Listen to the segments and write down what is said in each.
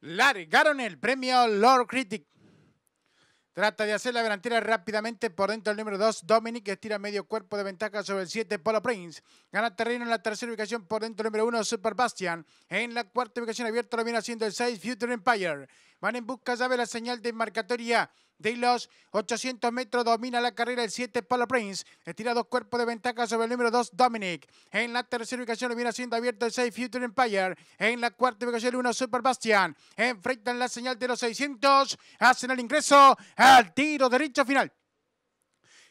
largaron el premio Lord Critic. Trata de hacer la delantera rápidamente por dentro del número 2. Dominic estira medio cuerpo de ventaja sobre el 7. Polo Prince. Gana terreno en la tercera ubicación por dentro del número 1. Super Bastian. En la cuarta ubicación abierta lo viene haciendo el 6. Future Empire. Van en busca, de la señal de marcatoria de los 800 metros domina la carrera el 7 Polo Prince. Estira dos cuerpos de ventaja sobre el número 2 Dominic. En la tercera ubicación viene siendo abierto el 6 Future Empire. En la cuarta ubicación el 1 Super Bastian. Enfrentan la señal de los 600. Hacen el ingreso al tiro derecho final.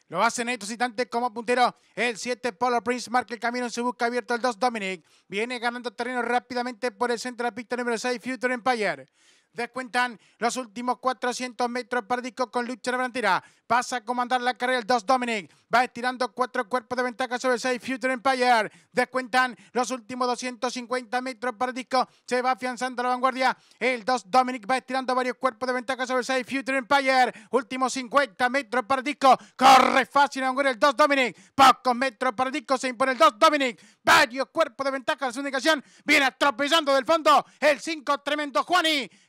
Lo hacen estos citantes como puntero. El 7 Polo Prince marca el camino en su busca abierto el 2 Dominic. Viene ganando terreno rápidamente por el centro de la pista número 6 Future Empire. Descuentan los últimos 400 metros disco con Lucha la frontera. Pasa a comandar la carrera el 2 Dominic. Va estirando cuatro cuerpos de ventaja sobre el 6 Future Empire. Descuentan los últimos 250 metros disco. Se va afianzando la vanguardia. El 2 Dominic va estirando varios cuerpos de ventaja sobre el 6 Future Empire. Últimos 50 metros disco. Corre fácil vanguardia el 2 Dominic. Pocos metros disco se impone el 2 Dominic. Varios cuerpos de ventaja. La su indicación viene atropellando del fondo. El 5 tremendo Juani